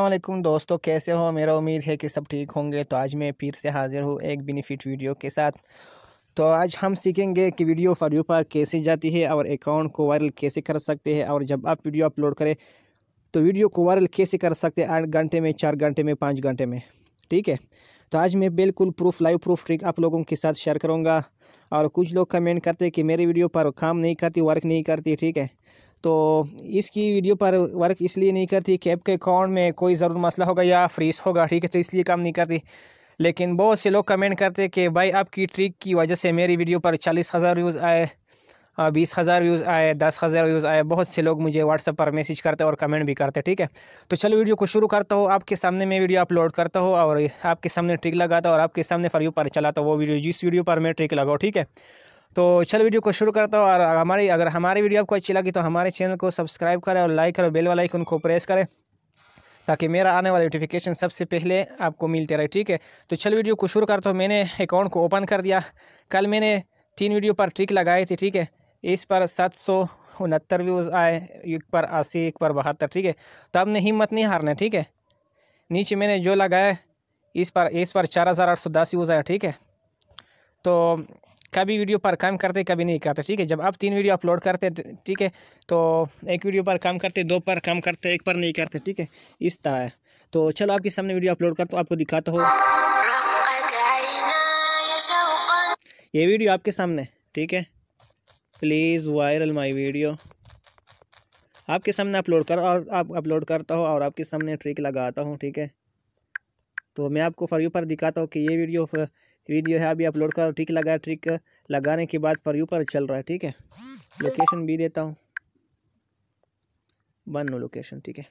अल्लाम दोस्तों कैसे हो मेरा उम्मीद है कि सब ठीक होंगे तो आज मैं फिर से हाज़िर हूँ एक बेनिफिट वीडियो के साथ तो आज हम सीखेंगे कि वीडियो फॉर यू पर कैसे जाती है और अकाउंट को वायरल कैसे कर सकते हैं और जब आप वीडियो अपलोड करें तो वीडियो को वायरल कैसे कर सकते हैं आठ घंटे में चार घंटे में पाँच घंटे में ठीक है तो आज मैं बिल्कुल प्रूफ लाइव प्रूफ ट्रिक आप लोगों के साथ शेयर करूँगा और कुछ लोग कमेंट करते हैं कि मेरे वीडियो पर काम नहीं करती वर्क नहीं करती ठीक है तो इसकी वीडियो पर वर्क इसलिए नहीं करती कैब के अकाउंट में कोई ज़रूर मसला होगा या फ्रीज होगा ठीक है तो इसलिए काम नहीं करती लेकिन बहुत से लोग कमेंट करते कि भाई आपकी ट्रिक की वजह से मेरी वीडियो पर चालीस हज़ार व्यूज़ आए हाँ, बीस हज़ार व्यूज़ आए दस हज़ार व्यूज़ आए बहुत से लोग मुझे व्हाट्सअप पर मैसेज करते और कमेंट भी करते ठीक है तो चलो वीडियो को शुरू करता हूँ आपके सामने मैं वीडियो अपलोड करता हूँ और आपके सामने ट्रिक लगाता और आपके सामने फरियो पर चलाता वो वीडियो जिस वीडियो पर मैं ट्रिक लगाऊँ ठीक है तो चल वीडियो को शुरू करता हूँ और हमारी अगर हमारी वीडियो आपको अच्छी लगी तो हमारे चैनल को सब्सक्राइब करें और लाइक करें बेल वाला आइकन को प्रेस करें ताकि मेरा आने वाला नोटिफिकेशन सबसे पहले आपको मिलते रहे ठीक है तो चल वीडियो को शुरू करता हूँ मैंने अकाउंट को ओपन कर दिया कल मैंने तीन वीडियो पर ट्रिक लगाई थी ठीक है इस पर सात सौ उनहत्तर व्यूज़ आए एक पर अस्सी एक पर बहत्तर ठीक है तो आपने हिम्मत नहीं हारना ठीक है नीचे मैंने जो लगाया इस पर इस पर चार हज़ार आठ सौ दस व्यूज़ आया ठीक है तो कभी वीडियो पर काम करते कभी नहीं करते ठीक है जब आप तीन वीडियो अपलोड करते ठीक है तो एक वीडियो पर काम करते दो पर काम करते एक पर नहीं करते ठीक है इस तरह है तो चलो आपके सामने वीडियो अपलोड करता हूँ आपको दिखाता हूँ ये वीडियो आपके सामने ठीक है प्लीज़ वायरल माई वीडियो आपके सामने अपलोड कर और आप अपलोड करता हो और आपके सामने ट्रिक लगाता हूँ ठीक है तो मैं आपको फॉर यू पर दिखाता हूँ कि ये वीडियो वीडियो है अभी अपलोड करो ट्रिक लगा ट्रिक लगाने के बाद पर यू पर चल रहा है ठीक है लोकेशन भी देता हूँ बन लो लोकेशन ठीक है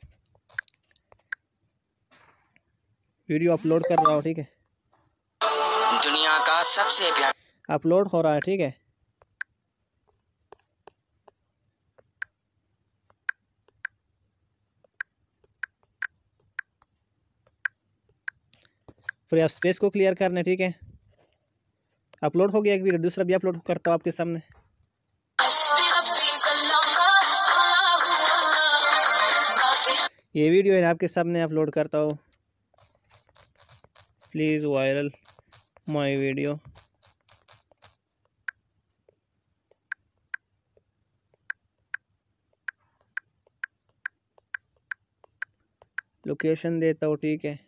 वीडियो अपलोड कर रहा हूँ ठीक है दुनिया का सबसे प्यार अपलोड हो रहा है ठीक है फिर आप स्पेस को क्लियर करना ठीक है अपलोड हो गया एक वीडियो दूसरा भी अपलोड करता हूँ आपके सामने ये वीडियो है आपके सामने अपलोड करता हूँ please viral my video location देता हूँ ठीक है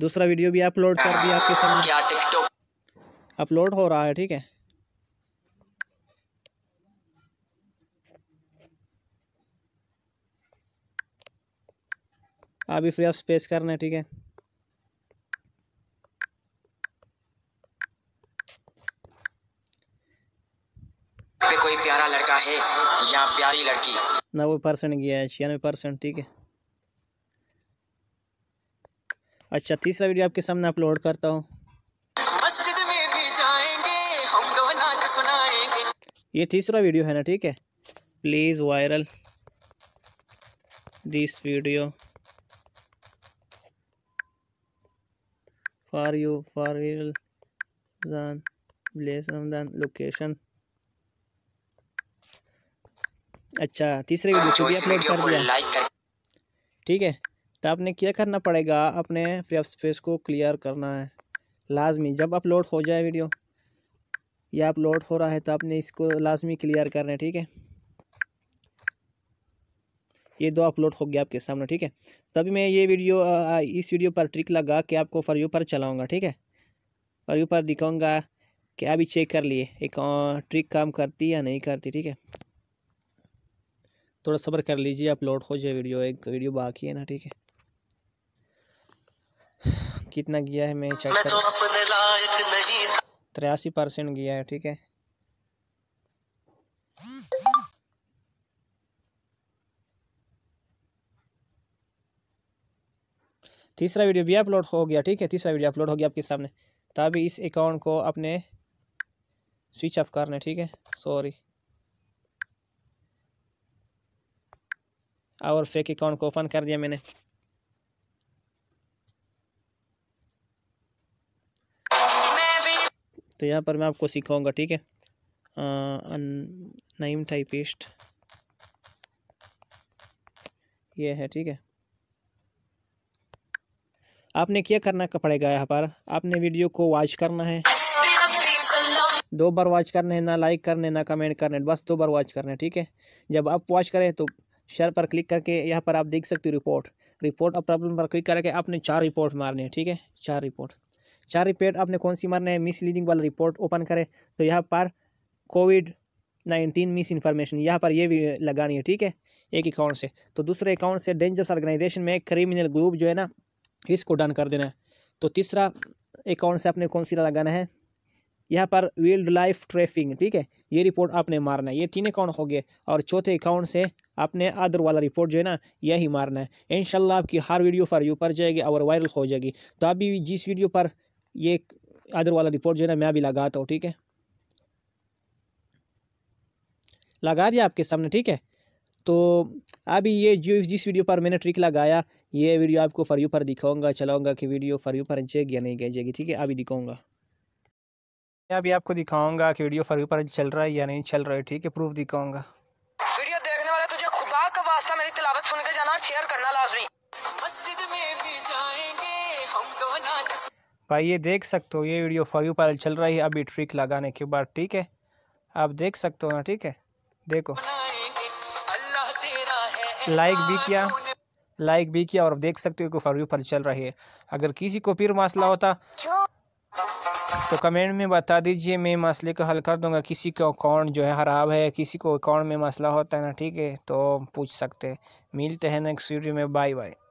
दूसरा वीडियो भी अपलोड कर दिया आपके सामने अपलोड हो रहा है ठीक है अभी फ्री ऑफ स्पेस करना है ठीक है कोई प्यारा लड़का है या प्यारी लड़की नब्बे परसेंट गया है छियानवे परसेंट ठीक है अच्छा तीसरा वीडियो आपके सामने अपलोड करता हूँ ये तीसरा वीडियो है ना ठीक है please viral this video for you for viral place Ramadan location अच्छा तीसरे वीडियो को भी अपलोड कर दिया ठीक है तो आपने क्या करना पड़ेगा अपने फ्री ऑफ स्पेस को क्लियर करना है लाजमी जब अपलोड हो जाए वीडियो या अपलोड हो रहा है तो आपने इसको लाजमी क्लियर करना है ठीक है ये दो अपलोड हो गया आपके सामने ठीक है तभी मैं ये वीडियो इस वीडियो पर ट्रिक लगा कि आपको फॉर यू पर चलाऊँगा ठीक है फॉर यू पर दिखाऊँगा कि अभी चेक कर लिए एक ट्रिक काम करती या नहीं करती ठीक है थोड़ा सब्र कर लीजिए अपलोड हो जाए वीडियो एक वीडियो बाकी है ना ठीक है कितना गया है मैं चेक कर तिरासी तो परसेंट गया है ठीक है तीसरा वीडियो भी अपलोड हो गया ठीक है तीसरा वीडियो अपलोड हो गया आपके सामने तभी इस अकाउंट को अपने स्विच ऑफ करना है ठीक है सॉरी और फेक अकाउंट को ओपन कर दिया मैंने तो यहाँ पर मैं आपको सिखाऊंगा ठीक है नाइम थाई पेस्ट ये है ठीक है आपने क्या करना पड़ेगा यहाँ पर आपने वीडियो को वॉच करना है दो बार वॉच करने है ना लाइक करने ना कमेंट करने बस दो बार वॉच करने ठीक है जब आप वॉच करें तो शेयर पर क्लिक करके यहाँ पर आप देख सकते हो रिपोर्ट रिपोर्ट और प्रॉब्लम पर क्लिक करके आपने चार रिपोर्ट मारनी है ठीक है चार रिपोर्ट चार रिपोर्ट आपने कौन सी मारना है मिसलीडिंग वाला रिपोर्ट ओपन करें तो यहाँ पर कोविड नाइन्टीन मिस इन्फॉर्मेशन यहाँ पर ये भी लगानी है ठीक है एक अकाउंट से तो दूसरे अकाउंट से डेंजरस ऑर्गेनाइजेशन में क्रिमिनल ग्रुप जो है ना इसको डन कर देना है तो तीसरा अकाउंट से आपने कौन सी लगाना है यहाँ पर वील्ड लाइफ ट्रैफिंग ठीक है ये रिपोर्ट आपने मारना है ये तीन अकाउंट हो गए और चौथे अकाउंट से आपने अदर वाला रिपोर्ट जो है ना यही मारना है इनशाला आपकी हर वीडियो पर यू पर जाएगी और वायरल हो जाएगी तो अभी जिस वीडियो पर ये आदर वाला रिपोर्ट जो है ना मैं अभी लगाता हूँ ठीक है लगा दिया आपके सामने ठीक है तो अभी ये जो जिस वीडियो पर मैंने ट्रिक लगाया ये वीडियो आपको फर यू पर दिखाऊंगा चलाऊंगा कि वीडियो फर यू पर जग या नहीं गएगी ठीक है अभी दिखाऊंगा मैं अभी आपको दिखाऊंगा कि वीडियो फर यू पर चल रहा है या नहीं चल रहा है ठीक है प्रूफ दिखाऊंगा वीडियो देखने वाला तुझे खुदा का वास्ता मेरी तिलावत सुन के जाना शेयर करना लाजमी भाई ये देख सकते हो ये वीडियो फाइव पर चल रही है अभी ट्रिक लगाने के बाद ठीक है आप देख सकते हो ना ठीक है देखो लाइक भी किया लाइक भी किया और देख सकते हो कि फाइव पर चल रही है अगर किसी को फिर मसला होता तो कमेंट में बता दीजिए मैं मसले को हल कर दूंगा किसी का अकाउंट जो है ख़राब है किसी को अकाउंट में मसला होता है ना ठीक है तो पूछ सकते हैं मिलते हैं नेक्स्ट वीडियो में बाय बाय